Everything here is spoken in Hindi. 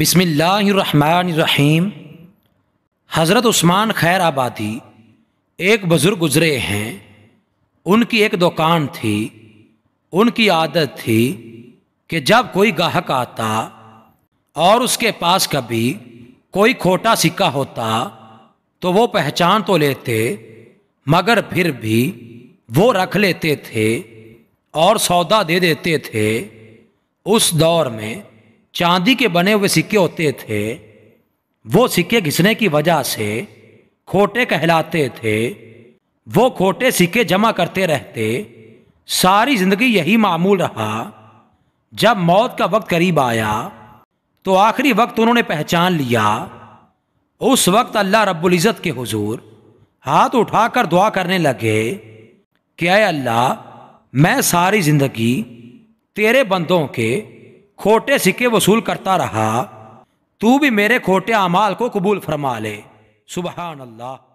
बिसमीम हज़रत उस्मान खैर आबादी एक बुज़ुर्ग गुज़रे हैं उनकी एक दुकान थी उनकी आदत थी कि जब कोई गाहक आता और उसके पास कभी कोई खोटा सिक्का होता तो वो पहचान तो लेते मगर फिर भी वो रख लेते थे और सौदा दे देते थे उस दौर में चांदी के बने हुए सिक्के होते थे वो सिक्के घिसने की वजह से खोटे कहलाते थे वो खोटे सिक्के जमा करते रहते सारी जिंदगी यही मामूल रहा जब मौत का वक्त करीब आया तो आखिरी वक्त उन्होंने पहचान लिया उस वक्त अल्लाह रब्बुल इज़्ज़त के हुजूर हाथ उठाकर दुआ करने लगे कि अल्लाह मैं सारी ज़िंदगी तेरे बंदों के खोटे सिक्के वसूल करता रहा तू भी मेरे खोटे अमाल को कबूल फरमा ले सुबह अल्लाह